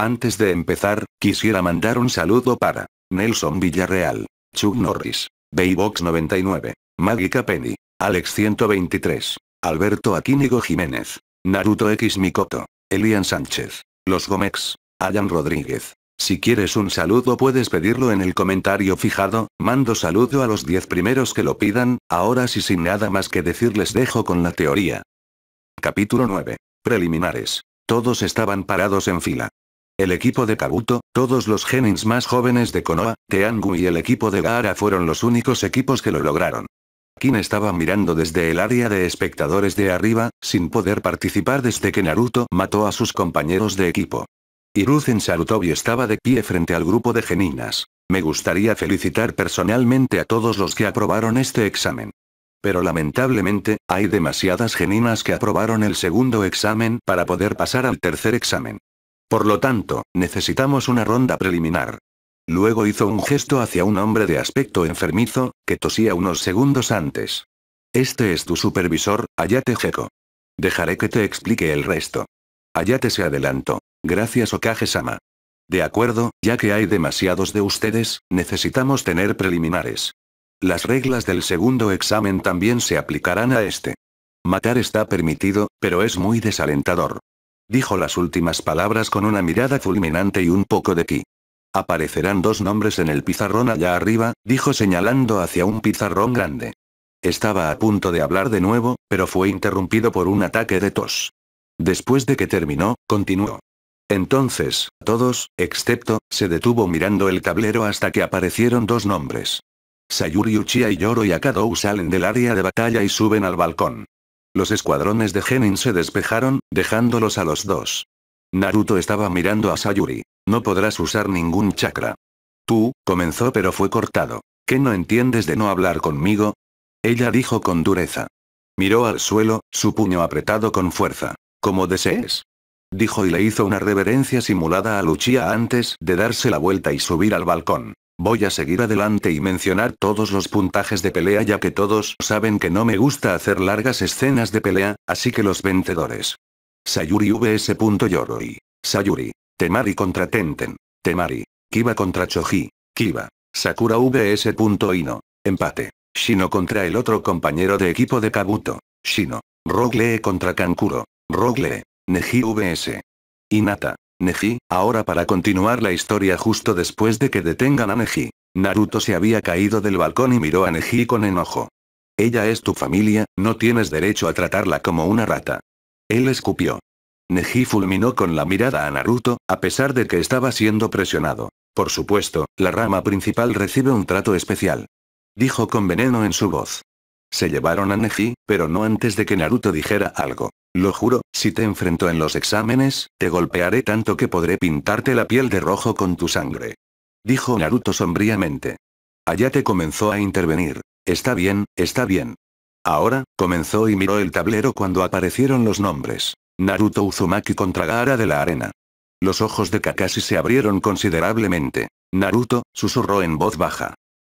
Antes de empezar, quisiera mandar un saludo para Nelson Villarreal, Chuck Norris, Baybox 99, Magica Penny, Alex 123, Alberto Aquínigo Jiménez, Naruto X Mikoto, Elian Sánchez, Los Gomex, Ayan Rodríguez. Si quieres un saludo puedes pedirlo en el comentario fijado, mando saludo a los 10 primeros que lo pidan, ahora sí sin nada más que decir les dejo con la teoría. Capítulo 9. Preliminares. Todos estaban parados en fila. El equipo de Kabuto, todos los genins más jóvenes de Konoha, Teangu y el equipo de Gaara fueron los únicos equipos que lo lograron. Kin estaba mirando desde el área de espectadores de arriba, sin poder participar desde que Naruto mató a sus compañeros de equipo. Hiruzen Sarutobi estaba de pie frente al grupo de geninas. Me gustaría felicitar personalmente a todos los que aprobaron este examen. Pero lamentablemente, hay demasiadas geninas que aprobaron el segundo examen para poder pasar al tercer examen. Por lo tanto, necesitamos una ronda preliminar. Luego hizo un gesto hacia un hombre de aspecto enfermizo, que tosía unos segundos antes. Este es tu supervisor, Ayate Heko. Dejaré que te explique el resto. Ayate se adelantó. Gracias Okage-sama. De acuerdo, ya que hay demasiados de ustedes, necesitamos tener preliminares. Las reglas del segundo examen también se aplicarán a este. Matar está permitido, pero es muy desalentador. Dijo las últimas palabras con una mirada fulminante y un poco de ki. Aparecerán dos nombres en el pizarrón allá arriba, dijo señalando hacia un pizarrón grande. Estaba a punto de hablar de nuevo, pero fue interrumpido por un ataque de tos. Después de que terminó, continuó. Entonces, todos, excepto, se detuvo mirando el tablero hasta que aparecieron dos nombres. Sayuri Uchiha y Yoro Yakadou salen del área de batalla y suben al balcón. Los escuadrones de Genin se despejaron, dejándolos a los dos. Naruto estaba mirando a Sayuri. No podrás usar ningún chakra. Tú, comenzó pero fue cortado. ¿Qué no entiendes de no hablar conmigo? Ella dijo con dureza. Miró al suelo, su puño apretado con fuerza. Como desees dijo y le hizo una reverencia simulada a Luchia antes de darse la vuelta y subir al balcón. Voy a seguir adelante y mencionar todos los puntajes de pelea ya que todos saben que no me gusta hacer largas escenas de pelea, así que los vencedores. Sayuri vs. Yoroi. Sayuri. Temari contra Tenten. Temari. Kiba contra Choji. Kiba. Sakura vs. Ino. Empate. Shino contra el otro compañero de equipo de Kabuto. Shino. Rogle contra Kankuro. Rogle. Neji vs. Inata. Neji, ahora para continuar la historia justo después de que detengan a Neji. Naruto se había caído del balcón y miró a Neji con enojo. Ella es tu familia, no tienes derecho a tratarla como una rata. Él escupió. Neji fulminó con la mirada a Naruto, a pesar de que estaba siendo presionado. Por supuesto, la rama principal recibe un trato especial. Dijo con veneno en su voz. Se llevaron a Neji, pero no antes de que Naruto dijera algo. Lo juro, si te enfrento en los exámenes, te golpearé tanto que podré pintarte la piel de rojo con tu sangre. Dijo Naruto sombríamente. Ayate comenzó a intervenir. Está bien, está bien. Ahora, comenzó y miró el tablero cuando aparecieron los nombres. Naruto Uzumaki contra Gaara de la arena. Los ojos de Kakashi se abrieron considerablemente. Naruto, susurró en voz baja.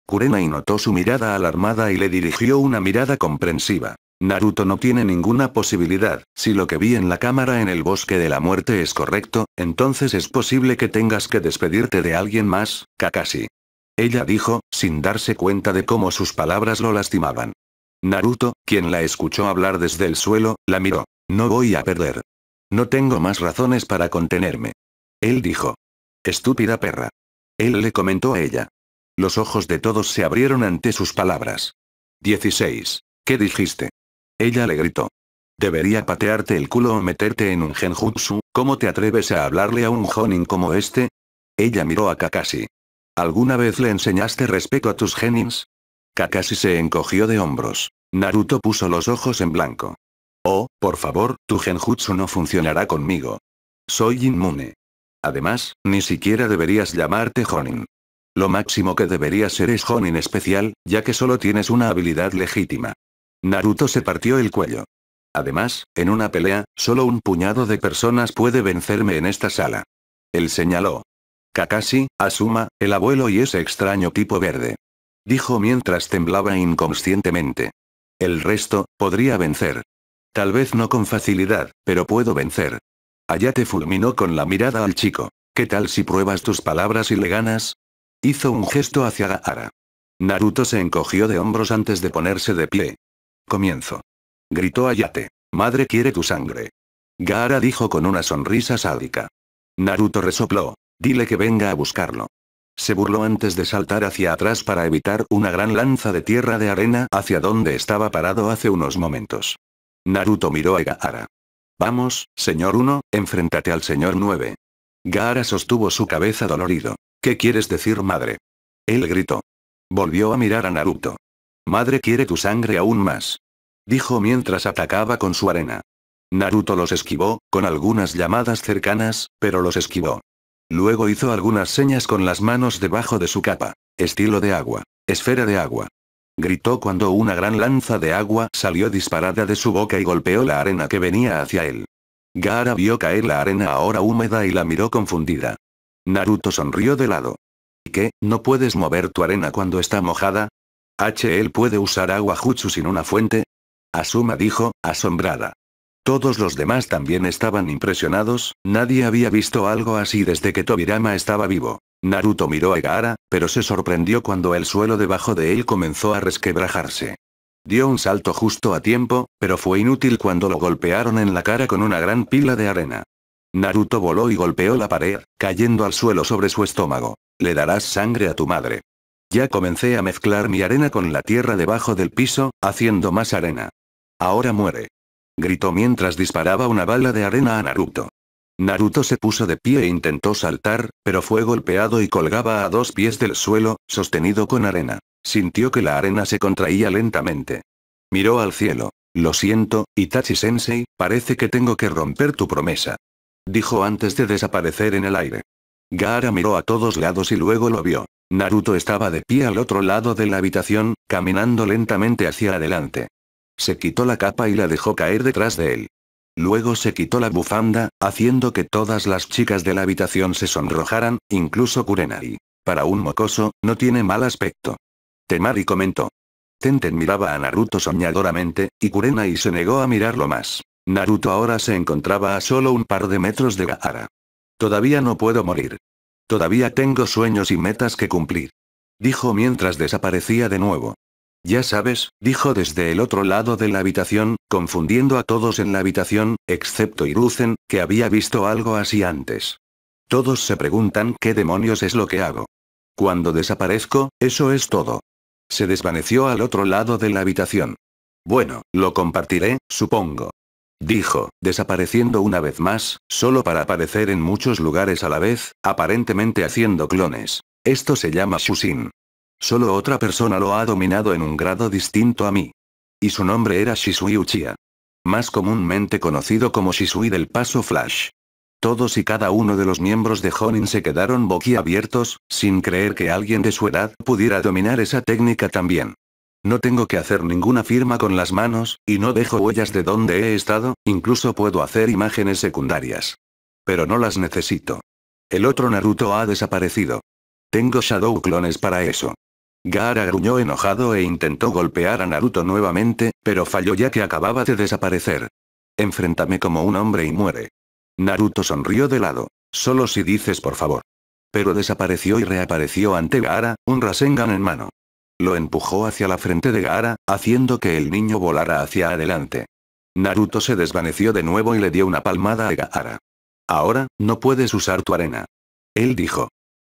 Kurenai notó su mirada alarmada y le dirigió una mirada comprensiva. Naruto no tiene ninguna posibilidad, si lo que vi en la cámara en el bosque de la muerte es correcto, entonces es posible que tengas que despedirte de alguien más, Kakashi. Ella dijo, sin darse cuenta de cómo sus palabras lo lastimaban. Naruto, quien la escuchó hablar desde el suelo, la miró. No voy a perder. No tengo más razones para contenerme. Él dijo. Estúpida perra. Él le comentó a ella. Los ojos de todos se abrieron ante sus palabras. 16. ¿Qué dijiste? Ella le gritó. Debería patearte el culo o meterte en un genjutsu, ¿cómo te atreves a hablarle a un jonin como este? Ella miró a Kakashi. ¿Alguna vez le enseñaste respeto a tus genins? Kakashi se encogió de hombros. Naruto puso los ojos en blanco. Oh, por favor, tu genjutsu no funcionará conmigo. Soy inmune. Además, ni siquiera deberías llamarte Jonin. Lo máximo que deberías ser es Jonin especial, ya que solo tienes una habilidad legítima. Naruto se partió el cuello. Además, en una pelea, solo un puñado de personas puede vencerme en esta sala. Él señaló. Kakashi, Asuma, el abuelo y ese extraño tipo verde. Dijo mientras temblaba inconscientemente. El resto, podría vencer. Tal vez no con facilidad, pero puedo vencer. allá te fulminó con la mirada al chico. ¿Qué tal si pruebas tus palabras y le ganas? Hizo un gesto hacia Gaara. Naruto se encogió de hombros antes de ponerse de pie. Comienzo. Gritó Ayate. Madre quiere tu sangre. Gaara dijo con una sonrisa sádica. Naruto resopló. Dile que venga a buscarlo. Se burló antes de saltar hacia atrás para evitar una gran lanza de tierra de arena hacia donde estaba parado hace unos momentos. Naruto miró a Gaara. Vamos, señor 1, enfréntate al señor 9. Gaara sostuvo su cabeza dolorido. ¿Qué quieres decir madre? Él gritó. Volvió a mirar a Naruto. Madre quiere tu sangre aún más. Dijo mientras atacaba con su arena. Naruto los esquivó, con algunas llamadas cercanas, pero los esquivó. Luego hizo algunas señas con las manos debajo de su capa. Estilo de agua. Esfera de agua. Gritó cuando una gran lanza de agua salió disparada de su boca y golpeó la arena que venía hacia él. Gaara vio caer la arena ahora húmeda y la miró confundida. Naruto sonrió de lado. ¿Qué, no puedes mover tu arena cuando está mojada? ¿HL puede usar agua jutsu sin una fuente? Asuma dijo, asombrada. Todos los demás también estaban impresionados, nadie había visto algo así desde que Tobirama estaba vivo. Naruto miró a Gaara, pero se sorprendió cuando el suelo debajo de él comenzó a resquebrajarse. Dio un salto justo a tiempo, pero fue inútil cuando lo golpearon en la cara con una gran pila de arena. Naruto voló y golpeó la pared, cayendo al suelo sobre su estómago. Le darás sangre a tu madre. Ya comencé a mezclar mi arena con la tierra debajo del piso, haciendo más arena. Ahora muere. Gritó mientras disparaba una bala de arena a Naruto. Naruto se puso de pie e intentó saltar, pero fue golpeado y colgaba a dos pies del suelo, sostenido con arena. Sintió que la arena se contraía lentamente. Miró al cielo. Lo siento, Itachi-sensei, parece que tengo que romper tu promesa. Dijo antes de desaparecer en el aire. Gaara miró a todos lados y luego lo vio. Naruto estaba de pie al otro lado de la habitación, caminando lentamente hacia adelante. Se quitó la capa y la dejó caer detrás de él. Luego se quitó la bufanda, haciendo que todas las chicas de la habitación se sonrojaran, incluso Kurenai. Para un mocoso, no tiene mal aspecto. Temari comentó. Tenten miraba a Naruto soñadoramente, y Kurenai se negó a mirarlo más. Naruto ahora se encontraba a solo un par de metros de Gaara. Todavía no puedo morir. Todavía tengo sueños y metas que cumplir. Dijo mientras desaparecía de nuevo. Ya sabes, dijo desde el otro lado de la habitación, confundiendo a todos en la habitación, excepto Iruzen, que había visto algo así antes. Todos se preguntan qué demonios es lo que hago. Cuando desaparezco, eso es todo. Se desvaneció al otro lado de la habitación. Bueno, lo compartiré, supongo dijo, desapareciendo una vez más, solo para aparecer en muchos lugares a la vez, aparentemente haciendo clones. Esto se llama Shusin. Solo otra persona lo ha dominado en un grado distinto a mí. Y su nombre era Shisui Uchiha. Más comúnmente conocido como Shisui del Paso Flash. Todos y cada uno de los miembros de Honin se quedaron boquiabiertos, sin creer que alguien de su edad pudiera dominar esa técnica también. No tengo que hacer ninguna firma con las manos, y no dejo huellas de donde he estado, incluso puedo hacer imágenes secundarias. Pero no las necesito. El otro Naruto ha desaparecido. Tengo Shadow clones para eso. Gaara gruñó enojado e intentó golpear a Naruto nuevamente, pero falló ya que acababa de desaparecer. Enfréntame como un hombre y muere. Naruto sonrió de lado. Solo si dices por favor. Pero desapareció y reapareció ante Gaara, un Rasengan en mano. Lo empujó hacia la frente de Gaara, haciendo que el niño volara hacia adelante. Naruto se desvaneció de nuevo y le dio una palmada a Gaara. Ahora, no puedes usar tu arena. Él dijo.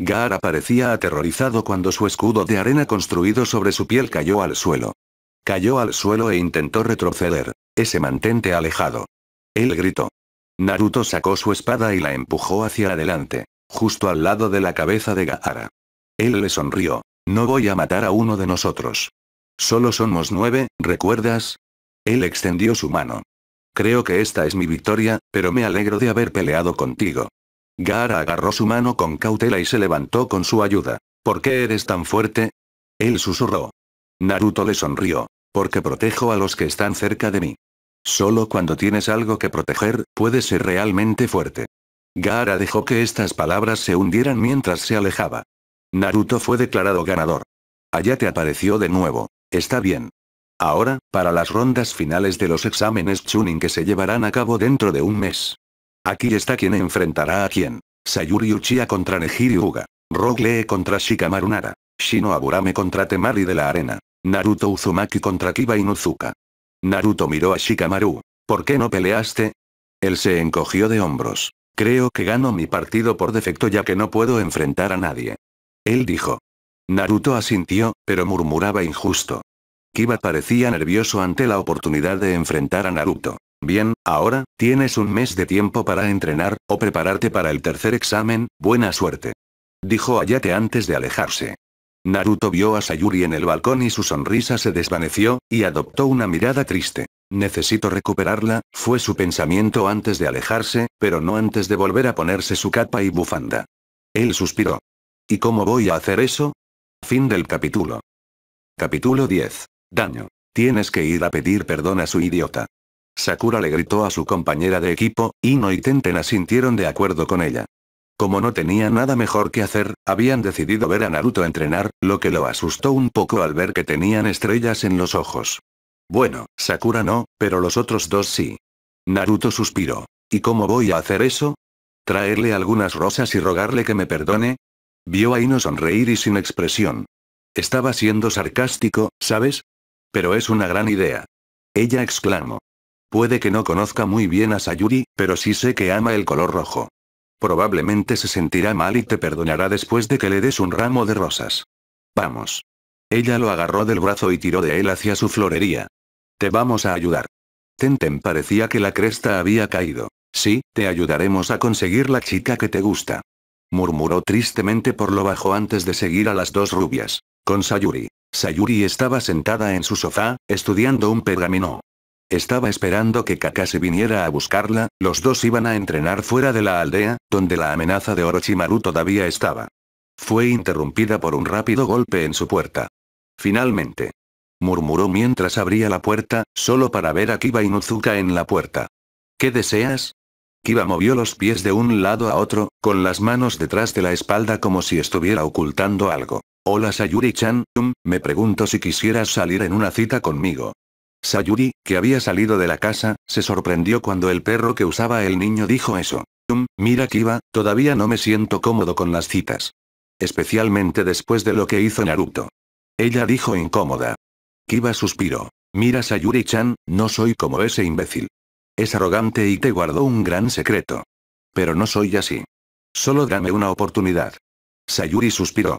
Gaara parecía aterrorizado cuando su escudo de arena construido sobre su piel cayó al suelo. Cayó al suelo e intentó retroceder. Ese mantente alejado. Él gritó. Naruto sacó su espada y la empujó hacia adelante, justo al lado de la cabeza de Gaara. Él le sonrió. No voy a matar a uno de nosotros. Solo somos nueve, ¿recuerdas? Él extendió su mano. Creo que esta es mi victoria, pero me alegro de haber peleado contigo. Gaara agarró su mano con cautela y se levantó con su ayuda. ¿Por qué eres tan fuerte? Él susurró. Naruto le sonrió. Porque protejo a los que están cerca de mí. Solo cuando tienes algo que proteger, puedes ser realmente fuerte. Gaara dejó que estas palabras se hundieran mientras se alejaba. Naruto fue declarado ganador. Allá te apareció de nuevo. Está bien. Ahora, para las rondas finales de los exámenes Chunin que se llevarán a cabo dentro de un mes. Aquí está quien enfrentará a quien. Sayuri Uchiha contra Nehiri Uga. Lee contra Shikamaru Nara. Shino Aburame contra Temari de la Arena. Naruto Uzumaki contra Kiba Inuzuka. Naruto miró a Shikamaru. ¿Por qué no peleaste? Él se encogió de hombros. Creo que gano mi partido por defecto ya que no puedo enfrentar a nadie. Él dijo. Naruto asintió, pero murmuraba injusto. Kiba parecía nervioso ante la oportunidad de enfrentar a Naruto. Bien, ahora, tienes un mes de tiempo para entrenar, o prepararte para el tercer examen, buena suerte. Dijo Ayate antes de alejarse. Naruto vio a Sayuri en el balcón y su sonrisa se desvaneció, y adoptó una mirada triste. Necesito recuperarla, fue su pensamiento antes de alejarse, pero no antes de volver a ponerse su capa y bufanda. Él suspiró. ¿Y cómo voy a hacer eso? Fin del capítulo. Capítulo 10. Daño. Tienes que ir a pedir perdón a su idiota. Sakura le gritó a su compañera de equipo, Ino y Tenten asintieron de acuerdo con ella. Como no tenía nada mejor que hacer, habían decidido ver a Naruto entrenar, lo que lo asustó un poco al ver que tenían estrellas en los ojos. Bueno, Sakura no, pero los otros dos sí. Naruto suspiró. ¿Y cómo voy a hacer eso? ¿Traerle algunas rosas y rogarle que me perdone? Vio a Ino sonreír y sin expresión. Estaba siendo sarcástico, ¿sabes? Pero es una gran idea. Ella exclamó. Puede que no conozca muy bien a Sayuri, pero sí sé que ama el color rojo. Probablemente se sentirá mal y te perdonará después de que le des un ramo de rosas. Vamos. Ella lo agarró del brazo y tiró de él hacia su florería. Te vamos a ayudar. Tenten parecía que la cresta había caído. Sí, te ayudaremos a conseguir la chica que te gusta murmuró tristemente por lo bajo antes de seguir a las dos rubias. Con Sayuri. Sayuri estaba sentada en su sofá, estudiando un pergamino. Estaba esperando que Kakase viniera a buscarla, los dos iban a entrenar fuera de la aldea, donde la amenaza de Orochimaru todavía estaba. Fue interrumpida por un rápido golpe en su puerta. Finalmente. Murmuró mientras abría la puerta, solo para ver a Kiba Inuzuka en la puerta. ¿Qué deseas? Kiba movió los pies de un lado a otro, con las manos detrás de la espalda como si estuviera ocultando algo. Hola Sayuri-chan, um, me pregunto si quisieras salir en una cita conmigo. Sayuri, que había salido de la casa, se sorprendió cuando el perro que usaba el niño dijo eso. Um, mira Kiba, todavía no me siento cómodo con las citas. Especialmente después de lo que hizo Naruto. Ella dijo incómoda. Kiba suspiró. Mira Sayuri-chan, no soy como ese imbécil. Es arrogante y te guardó un gran secreto. Pero no soy así. Solo dame una oportunidad. Sayuri suspiró.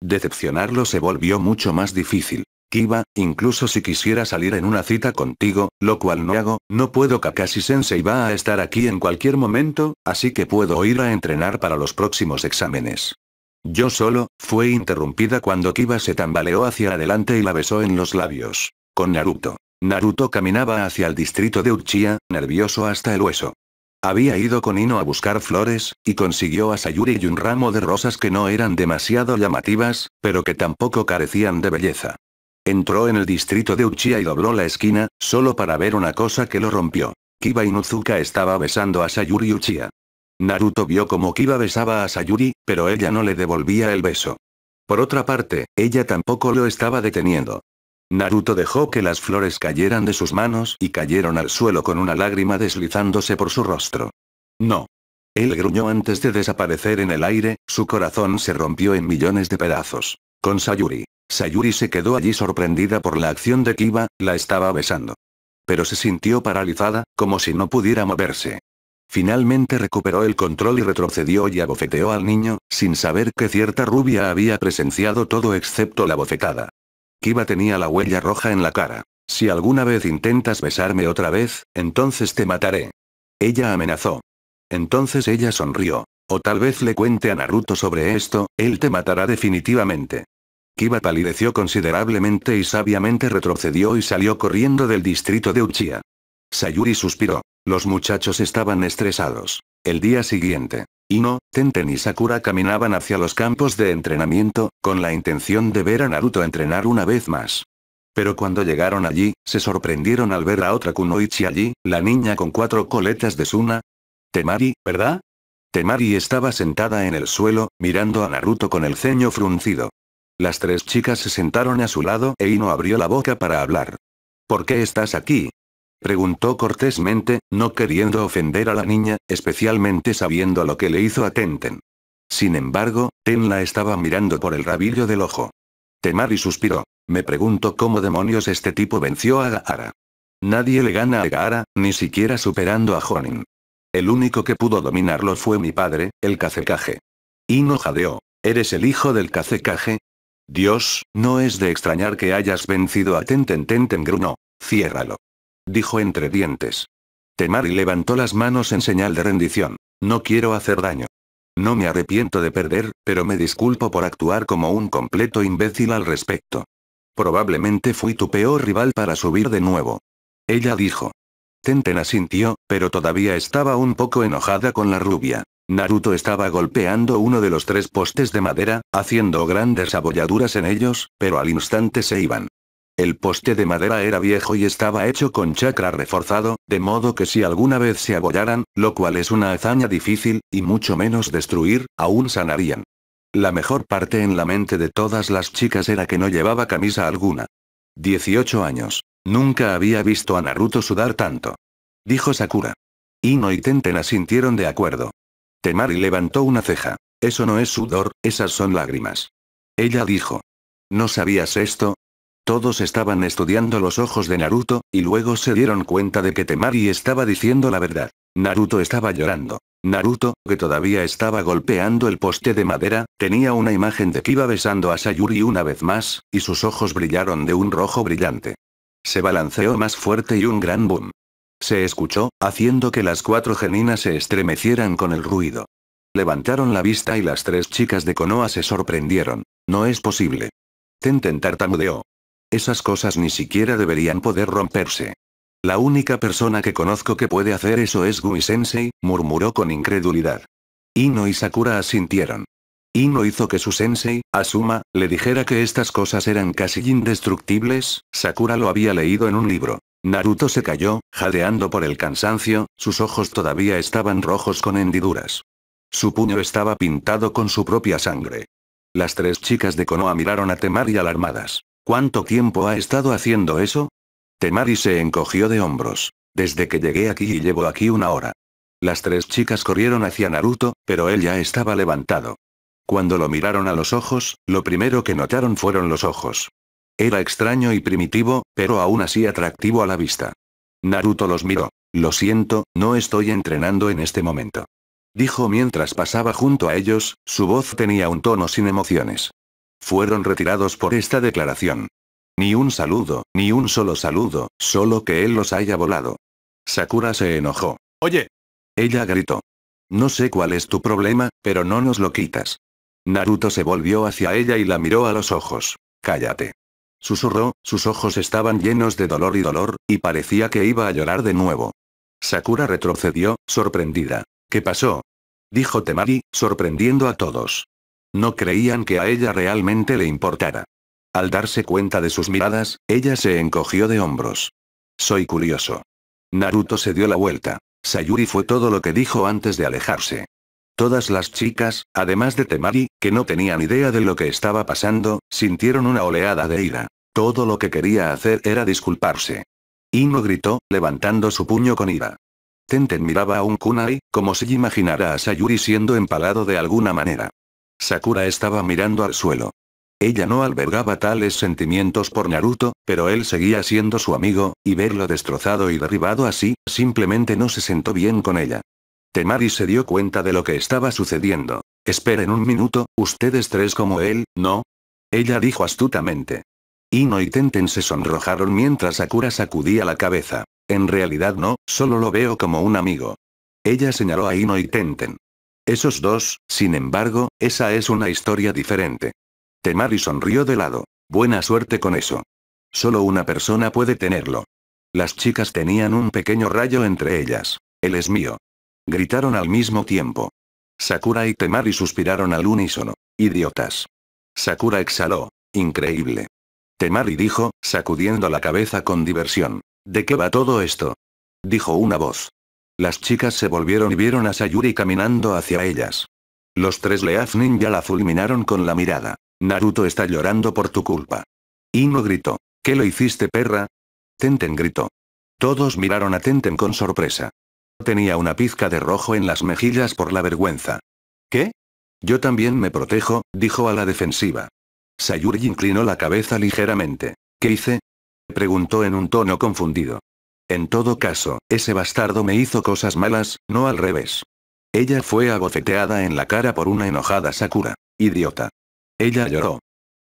Decepcionarlo se volvió mucho más difícil. Kiba, incluso si quisiera salir en una cita contigo, lo cual no hago, no puedo Kakashi-sensei va a estar aquí en cualquier momento, así que puedo ir a entrenar para los próximos exámenes. Yo solo, fue interrumpida cuando Kiba se tambaleó hacia adelante y la besó en los labios. Con Naruto. Naruto caminaba hacia el distrito de Uchiha, nervioso hasta el hueso. Había ido con Ino a buscar flores, y consiguió a Sayuri y un ramo de rosas que no eran demasiado llamativas, pero que tampoco carecían de belleza. Entró en el distrito de Uchiha y dobló la esquina, solo para ver una cosa que lo rompió. Kiba Inuzuka estaba besando a Sayuri Uchiha. Naruto vio como Kiba besaba a Sayuri, pero ella no le devolvía el beso. Por otra parte, ella tampoco lo estaba deteniendo. Naruto dejó que las flores cayeran de sus manos y cayeron al suelo con una lágrima deslizándose por su rostro. No. Él gruñó antes de desaparecer en el aire, su corazón se rompió en millones de pedazos. Con Sayuri. Sayuri se quedó allí sorprendida por la acción de Kiba, la estaba besando. Pero se sintió paralizada, como si no pudiera moverse. Finalmente recuperó el control y retrocedió y abofeteó al niño, sin saber que cierta rubia había presenciado todo excepto la bofetada. Kiba tenía la huella roja en la cara. Si alguna vez intentas besarme otra vez, entonces te mataré. Ella amenazó. Entonces ella sonrió. O tal vez le cuente a Naruto sobre esto, él te matará definitivamente. Kiba palideció considerablemente y sabiamente retrocedió y salió corriendo del distrito de Uchiha. Sayuri suspiró. Los muchachos estaban estresados. El día siguiente, Ino, Tenten y Sakura caminaban hacia los campos de entrenamiento, con la intención de ver a Naruto entrenar una vez más. Pero cuando llegaron allí, se sorprendieron al ver a otra Kunoichi allí, la niña con cuatro coletas de Suna. Temari, ¿verdad? Temari estaba sentada en el suelo, mirando a Naruto con el ceño fruncido. Las tres chicas se sentaron a su lado e Ino abrió la boca para hablar. ¿Por qué estás aquí? Preguntó cortésmente, no queriendo ofender a la niña, especialmente sabiendo lo que le hizo a Tenten. Sin embargo, la estaba mirando por el rabillo del ojo. Temari suspiró. Me pregunto cómo demonios este tipo venció a Gaara. Nadie le gana a Gaara, ni siquiera superando a Honin. El único que pudo dominarlo fue mi padre, el Y no jadeó. ¿Eres el hijo del cacecaje? Dios, no es de extrañar que hayas vencido a Tenten Tenten Gruno. Ciérralo dijo entre dientes. Temari levantó las manos en señal de rendición. No quiero hacer daño. No me arrepiento de perder, pero me disculpo por actuar como un completo imbécil al respecto. Probablemente fui tu peor rival para subir de nuevo. Ella dijo. Tenten asintió, pero todavía estaba un poco enojada con la rubia. Naruto estaba golpeando uno de los tres postes de madera, haciendo grandes abolladuras en ellos, pero al instante se iban. El poste de madera era viejo y estaba hecho con chakra reforzado, de modo que si alguna vez se abollaran, lo cual es una hazaña difícil, y mucho menos destruir, aún sanarían. La mejor parte en la mente de todas las chicas era que no llevaba camisa alguna. 18 años. Nunca había visto a Naruto sudar tanto. Dijo Sakura. Ino y Tenten asintieron de acuerdo. Temari levantó una ceja. Eso no es sudor, esas son lágrimas. Ella dijo. ¿No sabías esto? Todos estaban estudiando los ojos de Naruto, y luego se dieron cuenta de que Temari estaba diciendo la verdad. Naruto estaba llorando. Naruto, que todavía estaba golpeando el poste de madera, tenía una imagen de Kiba besando a Sayuri una vez más, y sus ojos brillaron de un rojo brillante. Se balanceó más fuerte y un gran boom. Se escuchó, haciendo que las cuatro geninas se estremecieran con el ruido. Levantaron la vista y las tres chicas de Konoha se sorprendieron. No es posible. Tenten tartamudeó. Esas cosas ni siquiera deberían poder romperse. La única persona que conozco que puede hacer eso es Gui-sensei, murmuró con incredulidad. Ino y Sakura asintieron. Ino hizo que su sensei, Asuma, le dijera que estas cosas eran casi indestructibles, Sakura lo había leído en un libro. Naruto se cayó, jadeando por el cansancio, sus ojos todavía estaban rojos con hendiduras. Su puño estaba pintado con su propia sangre. Las tres chicas de Konoha miraron a Temari alarmadas. ¿Cuánto tiempo ha estado haciendo eso? Temari se encogió de hombros. Desde que llegué aquí y llevo aquí una hora. Las tres chicas corrieron hacia Naruto, pero él ya estaba levantado. Cuando lo miraron a los ojos, lo primero que notaron fueron los ojos. Era extraño y primitivo, pero aún así atractivo a la vista. Naruto los miró. Lo siento, no estoy entrenando en este momento. Dijo mientras pasaba junto a ellos, su voz tenía un tono sin emociones fueron retirados por esta declaración. Ni un saludo, ni un solo saludo, solo que él los haya volado. Sakura se enojó. Oye. Ella gritó. No sé cuál es tu problema, pero no nos lo quitas. Naruto se volvió hacia ella y la miró a los ojos. Cállate. Susurró, sus ojos estaban llenos de dolor y dolor, y parecía que iba a llorar de nuevo. Sakura retrocedió, sorprendida. ¿Qué pasó? Dijo Temari, sorprendiendo a todos. No creían que a ella realmente le importara. Al darse cuenta de sus miradas, ella se encogió de hombros. Soy curioso. Naruto se dio la vuelta. Sayuri fue todo lo que dijo antes de alejarse. Todas las chicas, además de Temari, que no tenían idea de lo que estaba pasando, sintieron una oleada de ira. Todo lo que quería hacer era disculparse. Ino gritó, levantando su puño con ira. Tenten miraba a un kunai, como si imaginara a Sayuri siendo empalado de alguna manera. Sakura estaba mirando al suelo. Ella no albergaba tales sentimientos por Naruto, pero él seguía siendo su amigo, y verlo destrozado y derribado así, simplemente no se sentó bien con ella. Temari se dio cuenta de lo que estaba sucediendo. Esperen un minuto, ustedes tres como él, ¿no? Ella dijo astutamente. Ino y Tenten se sonrojaron mientras Sakura sacudía la cabeza. En realidad no, solo lo veo como un amigo. Ella señaló a Ino y Tenten. Esos dos, sin embargo, esa es una historia diferente. Temari sonrió de lado. Buena suerte con eso. Solo una persona puede tenerlo. Las chicas tenían un pequeño rayo entre ellas. Él es mío. Gritaron al mismo tiempo. Sakura y Temari suspiraron al unísono. Idiotas. Sakura exhaló. Increíble. Temari dijo, sacudiendo la cabeza con diversión. ¿De qué va todo esto? Dijo una voz. Las chicas se volvieron y vieron a Sayuri caminando hacia ellas. Los tres Leaf Ninja la fulminaron con la mirada. Naruto está llorando por tu culpa. Ino gritó. ¿Qué lo hiciste perra? Tenten gritó. Todos miraron a Tenten con sorpresa. Tenía una pizca de rojo en las mejillas por la vergüenza. ¿Qué? Yo también me protejo, dijo a la defensiva. Sayuri inclinó la cabeza ligeramente. ¿Qué hice? Preguntó en un tono confundido. En todo caso, ese bastardo me hizo cosas malas, no al revés. Ella fue abofeteada en la cara por una enojada Sakura. Idiota. Ella lloró.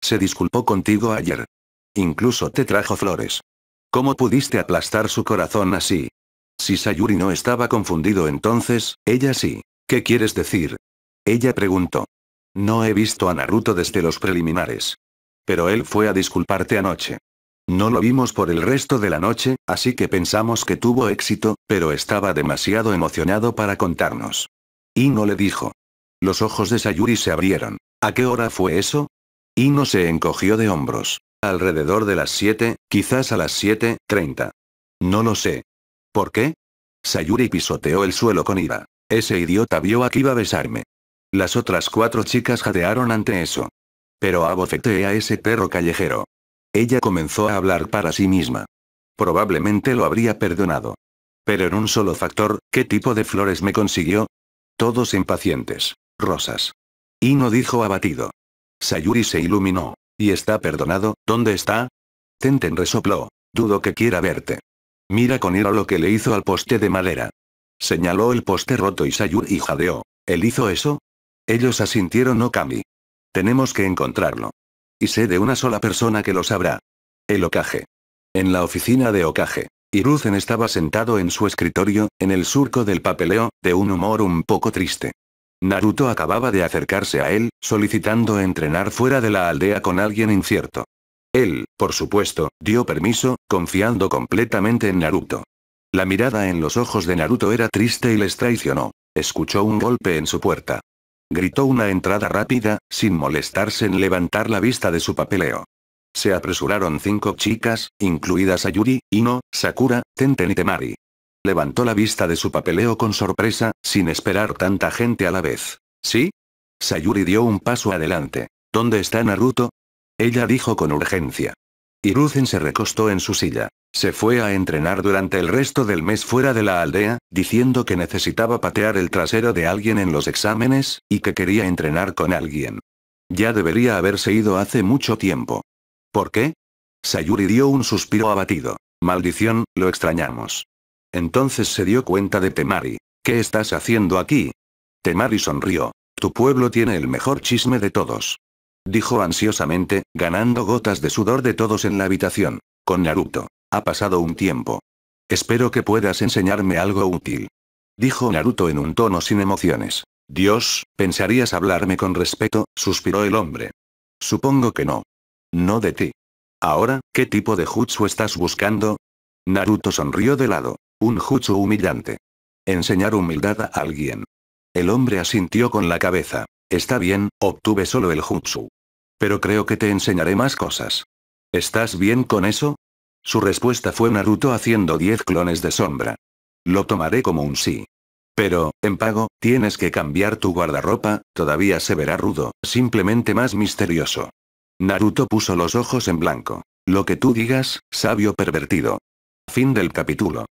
Se disculpó contigo ayer. Incluso te trajo flores. ¿Cómo pudiste aplastar su corazón así? Si Sayuri no estaba confundido entonces, ella sí. ¿Qué quieres decir? Ella preguntó. No he visto a Naruto desde los preliminares. Pero él fue a disculparte anoche. No lo vimos por el resto de la noche, así que pensamos que tuvo éxito, pero estaba demasiado emocionado para contarnos. no le dijo. Los ojos de Sayuri se abrieron. ¿A qué hora fue eso? no se encogió de hombros. Alrededor de las 7, quizás a las 7.30. No lo sé. ¿Por qué? Sayuri pisoteó el suelo con ira. Ese idiota vio a a besarme. Las otras cuatro chicas jadearon ante eso. Pero abofeteé a ese perro callejero. Ella comenzó a hablar para sí misma. Probablemente lo habría perdonado. Pero en un solo factor, ¿qué tipo de flores me consiguió? Todos impacientes. Rosas. Y no dijo abatido. Sayuri se iluminó. ¿Y está perdonado? ¿Dónde está? Tenten resopló. Dudo que quiera verte. Mira con ira lo que le hizo al poste de madera. Señaló el poste roto y Sayuri jadeó. ¿Él hizo eso? Ellos asintieron Okami. Tenemos que encontrarlo. Y sé de una sola persona que lo sabrá. El Okage. En la oficina de Okage. Hiruzen estaba sentado en su escritorio, en el surco del papeleo, de un humor un poco triste. Naruto acababa de acercarse a él, solicitando entrenar fuera de la aldea con alguien incierto. Él, por supuesto, dio permiso, confiando completamente en Naruto. La mirada en los ojos de Naruto era triste y les traicionó. Escuchó un golpe en su puerta gritó una entrada rápida, sin molestarse en levantar la vista de su papeleo. Se apresuraron cinco chicas, incluidas Ayuri, Ino, Sakura, Tenten y Temari. Levantó la vista de su papeleo con sorpresa, sin esperar tanta gente a la vez. ¿Sí? Sayuri dio un paso adelante. ¿Dónde está Naruto? Ella dijo con urgencia. Ruzen se recostó en su silla. Se fue a entrenar durante el resto del mes fuera de la aldea, diciendo que necesitaba patear el trasero de alguien en los exámenes, y que quería entrenar con alguien. Ya debería haberse ido hace mucho tiempo. ¿Por qué? Sayuri dio un suspiro abatido. Maldición, lo extrañamos. Entonces se dio cuenta de Temari. ¿Qué estás haciendo aquí? Temari sonrió. Tu pueblo tiene el mejor chisme de todos dijo ansiosamente, ganando gotas de sudor de todos en la habitación. Con Naruto. Ha pasado un tiempo. Espero que puedas enseñarme algo útil. Dijo Naruto en un tono sin emociones. Dios, ¿pensarías hablarme con respeto? suspiró el hombre. Supongo que no. No de ti. Ahora, ¿qué tipo de jutsu estás buscando? Naruto sonrió de lado. Un jutsu humillante. Enseñar humildad a alguien. El hombre asintió con la cabeza. Está bien, obtuve solo el jutsu. Pero creo que te enseñaré más cosas. ¿Estás bien con eso? Su respuesta fue Naruto haciendo 10 clones de sombra. Lo tomaré como un sí. Pero, en pago, tienes que cambiar tu guardarropa, todavía se verá rudo, simplemente más misterioso. Naruto puso los ojos en blanco. Lo que tú digas, sabio pervertido. Fin del capítulo.